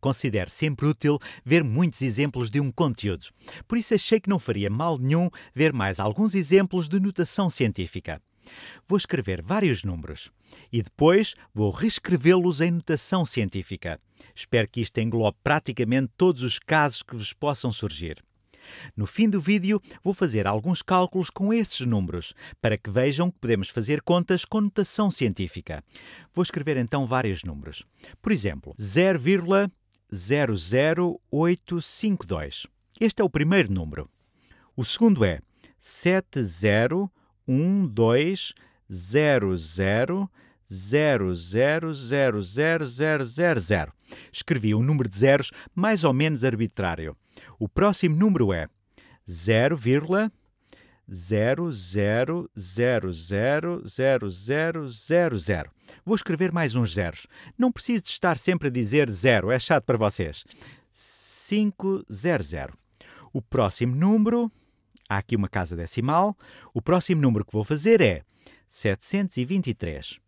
Considero sempre útil ver muitos exemplos de um conteúdo. Por isso, achei que não faria mal nenhum ver mais alguns exemplos de notação científica. Vou escrever vários números e depois vou reescrevê-los em notação científica. Espero que isto englobe praticamente todos os casos que vos possam surgir. No fim do vídeo, vou fazer alguns cálculos com estes números, para que vejam que podemos fazer contas com notação científica. Vou escrever então vários números. Por exemplo, 0, 00852. Este é o primeiro número. O segundo é 701200000000. Escrevi um número de zeros mais ou menos arbitrário. O próximo número é 0, zero zero zero zero zero zero zero zero. Vou escrever mais uns zeros. Não preciso de estar sempre a dizer zero, é chato para vocês. 500. O próximo número, há aqui uma casa decimal, o próximo número que vou fazer é 723.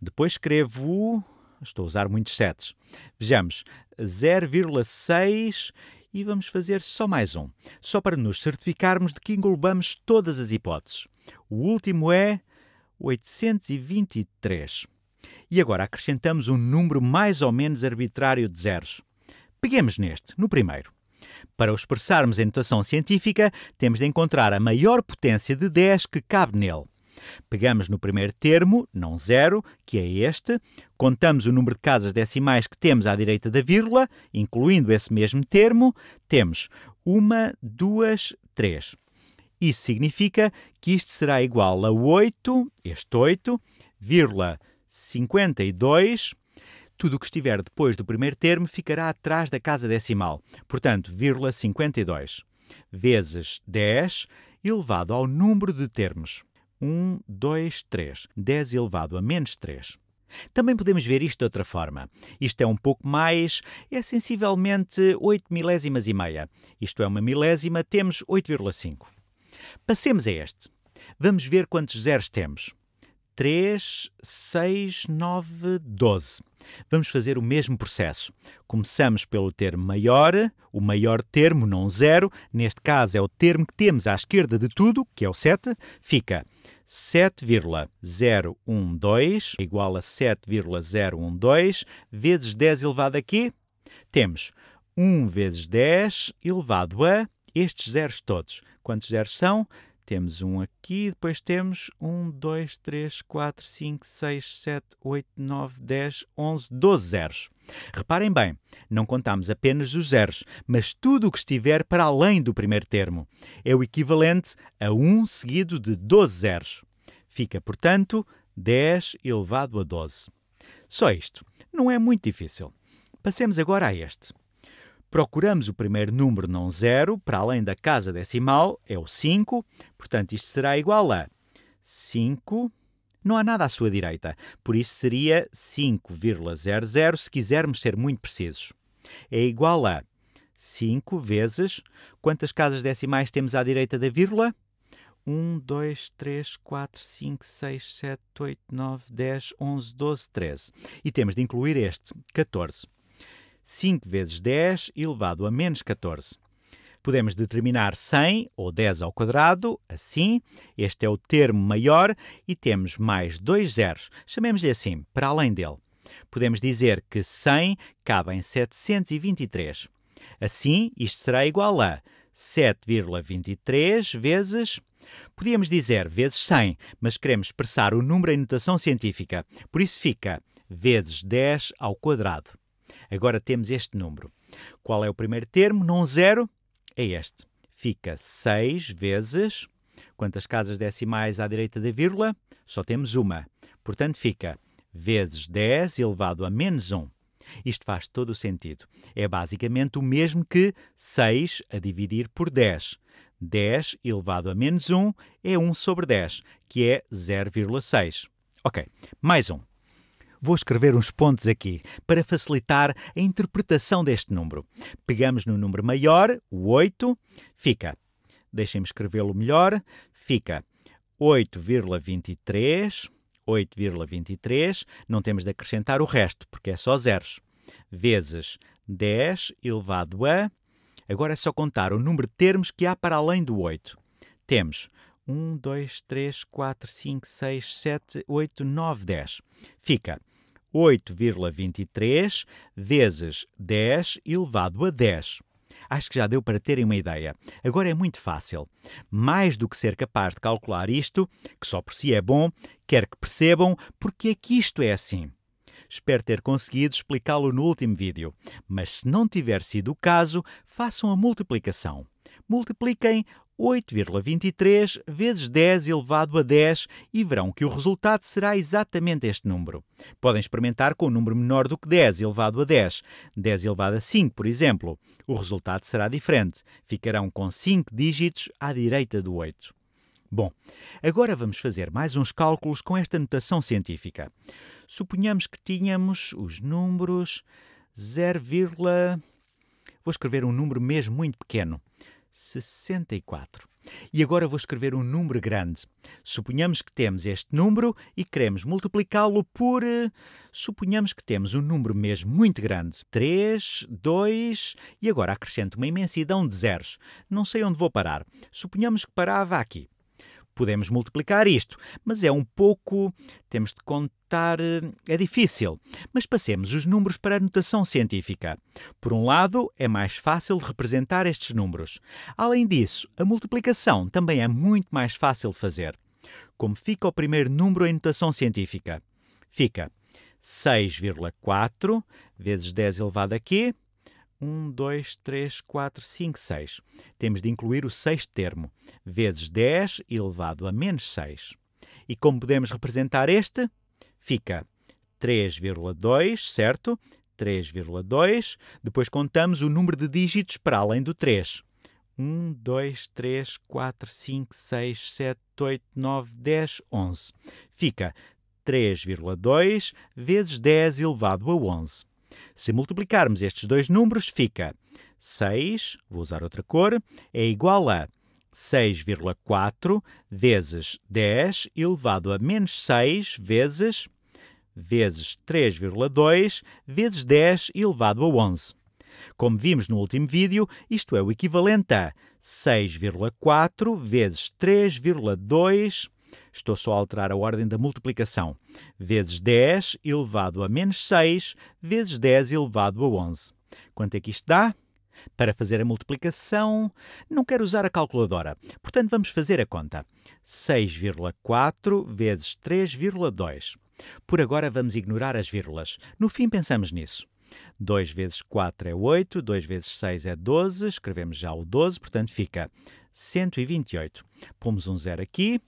Depois escrevo, estou a usar muitos setes, vejamos, 0,6 e vamos fazer só mais um, só para nos certificarmos de que englobamos todas as hipóteses. O último é 823. E agora acrescentamos um número mais ou menos arbitrário de zeros. Peguemos neste, no primeiro. Para o expressarmos em notação científica, temos de encontrar a maior potência de 10 que cabe nele. Pegamos no primeiro termo, não zero, que é este, contamos o número de casas decimais que temos à direita da vírgula, incluindo esse mesmo termo, temos uma, duas, três. Isso significa que isto será igual a 8, este 8, vírgula 52. Tudo o que estiver depois do primeiro termo ficará atrás da casa decimal, portanto, vírgula 52, vezes 10, elevado ao número de termos. 1, 2, 3. 10 elevado a menos 3. Também podemos ver isto de outra forma. Isto é um pouco mais, é sensivelmente 8 milésimas e meia. Isto é uma milésima, temos 8,5. Passemos a este. Vamos ver quantos zeros temos. 3, 6, 9, 12. Vamos fazer o mesmo processo. Começamos pelo termo maior, o maior termo, não zero. Neste caso é o termo que temos à esquerda de tudo, que é o 7. Fica 7,012 igual a 7,012 vezes 10 elevado a quê? Temos 1 vezes 10 elevado a estes zeros todos. Quantos zeros são? Temos um aqui, depois temos 1, 2, 3, 4, 5, 6, 7, 8, 9, 10, 11, 12 zeros. Reparem bem, não contamos apenas os zeros, mas tudo o que estiver para além do primeiro termo. É o equivalente a 1 seguido de 12 zeros. Fica, portanto, 10 elevado a 12. Só isto. Não é muito difícil. Passemos agora a este. Procuramos o primeiro número não zero, para além da casa decimal, é o 5, portanto isto será igual a 5 não há nada à sua direita, por isso seria 5,00 se quisermos ser muito precisos. É igual a 5 vezes. Quantas casas decimais temos à direita da vírgula? 1, 2, 3, 4, 5, 6, 7, 8, 9, 10, 11, 12, 13. E temos de incluir este, 14. 5 vezes 10 elevado a menos 14. Podemos determinar 100 ou 10 ao quadrado, assim, este é o termo maior e temos mais dois zeros, chamemos-lhe assim, para além dele. Podemos dizer que 100 cabe em 723. Assim, isto será igual a 7,23 vezes. Podíamos dizer vezes 100, mas queremos expressar o número em notação científica, por isso fica vezes 10 ao quadrado. Agora temos este número. Qual é o primeiro termo? Não zero, é este. Fica 6 vezes. Quantas casas decimais à direita da vírgula? Só temos uma. Portanto, fica vezes 10 elevado a menos 1. Isto faz todo o sentido. É basicamente o mesmo que 6 a dividir por 10. 10 elevado a menos 1 é 1 sobre 10, que é 0,6. Ok, mais um. Vou escrever uns pontos aqui para facilitar a interpretação deste número. Pegamos no número maior, o 8, fica. Deixem-me escrevê-lo melhor. Fica 8,23. 8,23. Não temos de acrescentar o resto, porque é só zeros. Vezes 10 elevado a. Agora é só contar o número de termos que há para além do 8. Temos 1, 2, 3, 4, 5, 6, 7, 8, 9, 10. Fica 8,23 vezes 10 elevado a 10. Acho que já deu para terem uma ideia. Agora é muito fácil. Mais do que ser capaz de calcular isto, que só por si é bom, quero que percebam porque é que isto é assim. Espero ter conseguido explicá-lo no último vídeo, mas se não tiver sido o caso, façam a multiplicação. Multipliquem 8,23 vezes 10 elevado a 10 e verão que o resultado será exatamente este número. Podem experimentar com um número menor do que 10 elevado a 10. 10 elevado a 5, por exemplo. O resultado será diferente. Ficarão com 5 dígitos à direita do 8. Bom, agora vamos fazer mais uns cálculos com esta notação científica. Suponhamos que tínhamos os números 0, vou escrever um número mesmo muito pequeno. 64. E agora vou escrever um número grande. Suponhamos que temos este número e queremos multiplicá-lo por. Eh, suponhamos que temos um número mesmo muito grande. 3, 2. E agora acrescento uma imensidão de zeros. Não sei onde vou parar. Suponhamos que parava aqui. Podemos multiplicar isto, mas é um pouco. temos de contar. Eh, é difícil. Mas passemos os números para a notação científica. Por um lado, é mais fácil representar estes números. Além disso, a multiplicação também é muito mais fácil de fazer. Como fica o primeiro número em notação científica? Fica 6,4 vezes 10 elevado a quê? 1, 2, 3, 4, 5, 6. Temos de incluir o sexto termo, vezes 10 elevado a menos 6. E como podemos representar este? Fica 3,2, certo? 3,2. Depois contamos o número de dígitos para além do 3. 1, 2, 3, 4, 5, 6, 7, 8, 9, 10, 11. Fica 3,2 vezes 10 elevado a 11. Se multiplicarmos estes dois números, fica 6, vou usar outra cor, é igual a 6,4 vezes 10 elevado a menos 6 vezes vezes 3,2 vezes 10 elevado a 11. Como vimos no último vídeo, isto é o equivalente a 6,4 vezes 3,2 Estou só a alterar a ordem da multiplicação. Vezes 10 elevado a menos 6, vezes 10 elevado a 11. Quanto é que isto dá? Para fazer a multiplicação, não quero usar a calculadora, portanto vamos fazer a conta. 6,4 vezes 3,2. Por agora vamos ignorar as vírgulas. No fim pensamos nisso. 2 vezes 4 é 8, 2 vezes 6 é 12, escrevemos já o 12, portanto fica 128. Pomos um zero aqui,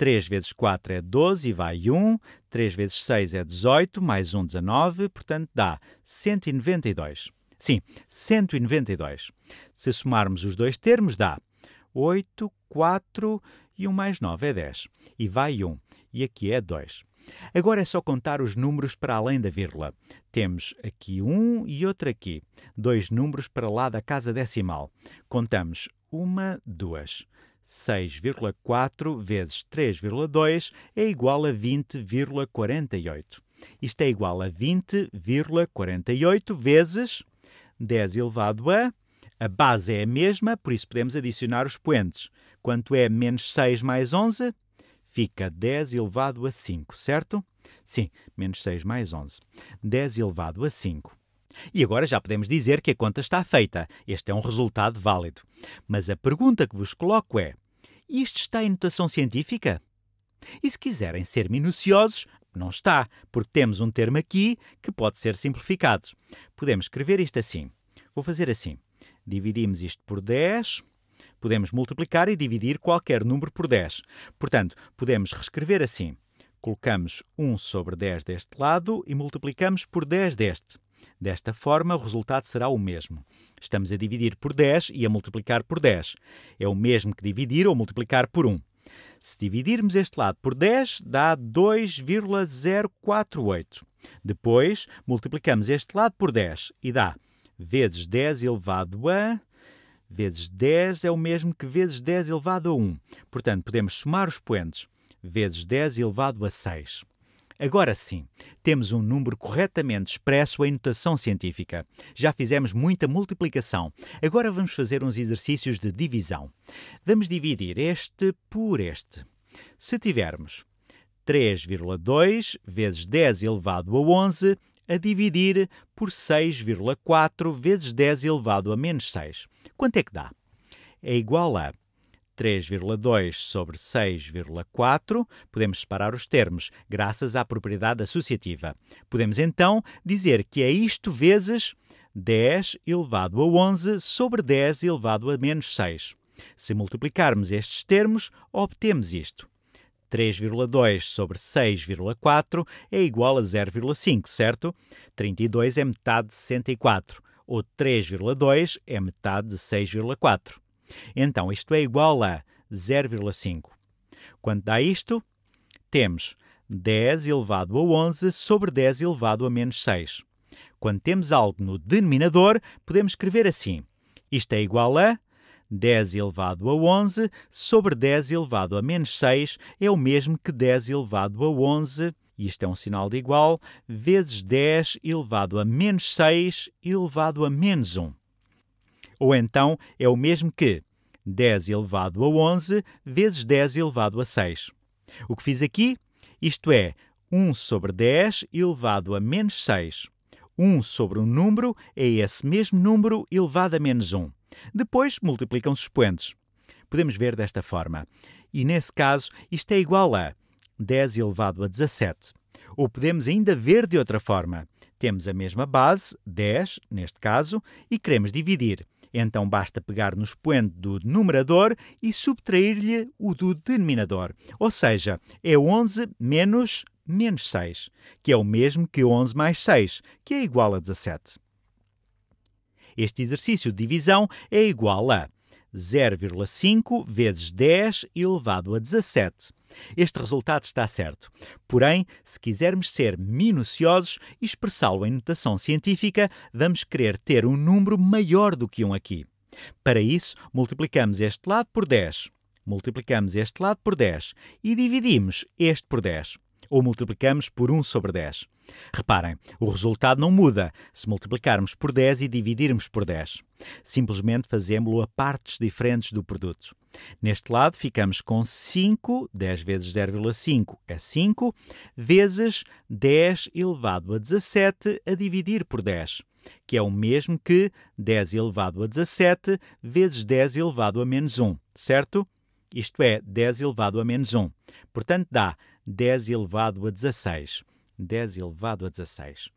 3 vezes 4 é 12 e vai 1. 3 vezes 6 é 18, mais 1, 19. Portanto, dá 192. Sim, 192. Se somarmos os dois termos, dá 8, 4 e 1 mais 9 é 10. E vai 1. E aqui é 2. Agora é só contar os números para além da vírgula. Temos aqui um e outro aqui. Dois números para lá da casa decimal. Contamos uma, duas. 6,4 vezes 3,2 é igual a 20,48. Isto é igual a 20,48 vezes 10 elevado a. A base é a mesma, por isso podemos adicionar os poentes. Quanto é menos 6 mais 11? Fica 10 elevado a 5, certo? Sim, menos 6 mais 11. 10 elevado a 5. E agora já podemos dizer que a conta está feita. Este é um resultado válido. Mas a pergunta que vos coloco é: isto está em notação científica? E se quiserem ser minuciosos, não está, porque temos um termo aqui que pode ser simplificado. Podemos escrever isto assim. Vou fazer assim. Dividimos isto por 10. Podemos multiplicar e dividir qualquer número por 10. Portanto, podemos reescrever assim. Colocamos 1 sobre 10 deste lado e multiplicamos por 10 deste. Desta forma, o resultado será o mesmo. Estamos a dividir por 10 e a multiplicar por 10. É o mesmo que dividir ou multiplicar por 1. Se dividirmos este lado por 10, dá 2,048. Depois, multiplicamos este lado por 10 e dá vezes 10 elevado a vezes 10 é o mesmo que vezes 10 elevado a 1. Portanto, podemos somar os expoentes. Vezes 10 elevado a 6. Agora sim, temos um número corretamente expresso em notação científica. Já fizemos muita multiplicação. Agora vamos fazer uns exercícios de divisão. Vamos dividir este por este. Se tivermos 3,2 vezes 10 elevado a 11 a dividir por 6,4 vezes 10 elevado a menos 6. Quanto é que dá? É igual a 3,2 sobre 6,4, podemos separar os termos, graças à propriedade associativa. Podemos então dizer que é isto vezes 10 elevado a 11 sobre 10 elevado a menos 6. Se multiplicarmos estes termos, obtemos isto. 3,2 sobre 6,4 é igual a 0,5, certo? 32 é metade de 64, ou 3,2 é metade de 6,4. Então, isto é igual a 0,5. Quando dá isto, temos 10 elevado a 11 sobre 10 elevado a menos 6. Quando temos algo no denominador, podemos escrever assim. Isto é igual a 10 elevado a 11 sobre 10 elevado a menos 6 é o mesmo que 10 elevado a 11, e isto é um sinal de igual, vezes 10 elevado a menos 6 elevado a menos 1 ou então é o mesmo que 10 elevado a 11 vezes 10 elevado a 6. O que fiz aqui? Isto é 1 sobre 10 elevado a menos 6. 1 sobre um número é esse mesmo número elevado a menos 1. Depois multiplicam-se os expoentes. Podemos ver desta forma. E nesse caso, isto é igual a 10 elevado a 17. Ou podemos ainda ver de outra forma. Temos a mesma base, 10, neste caso, e queremos dividir então basta pegar no expoente do numerador e subtrair-lhe o do denominador. Ou seja, é 11 menos menos 6, que é o mesmo que 11 mais 6, que é igual a 17. Este exercício de divisão é igual a 0,5 vezes 10 elevado a 17. Este resultado está certo. Porém, se quisermos ser minuciosos e expressá-lo em notação científica, vamos querer ter um número maior do que um aqui. Para isso, multiplicamos este lado por 10, multiplicamos este lado por 10 e dividimos este por 10 ou multiplicamos por 1 sobre 10. Reparem, o resultado não muda se multiplicarmos por 10 e dividirmos por 10. Simplesmente fazemos-lo a partes diferentes do produto. Neste lado ficamos com 5, 10 vezes 0,5 é 5, vezes 10 elevado a 17 a dividir por 10, que é o mesmo que 10 elevado a 17 vezes 10 elevado a menos 1, certo? Isto é 10 elevado a menos 1. Portanto, dá 10 elevado a 16. 10 elevado a 16.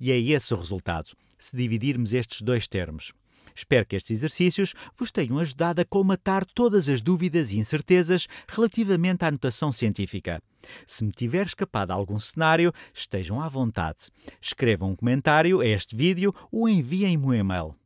E é esse o resultado, se dividirmos estes dois termos. Espero que estes exercícios vos tenham ajudado a colmatar todas as dúvidas e incertezas relativamente à anotação científica. Se me tiver escapado algum cenário, estejam à vontade. Escrevam um comentário a este vídeo ou enviem-me um e-mail.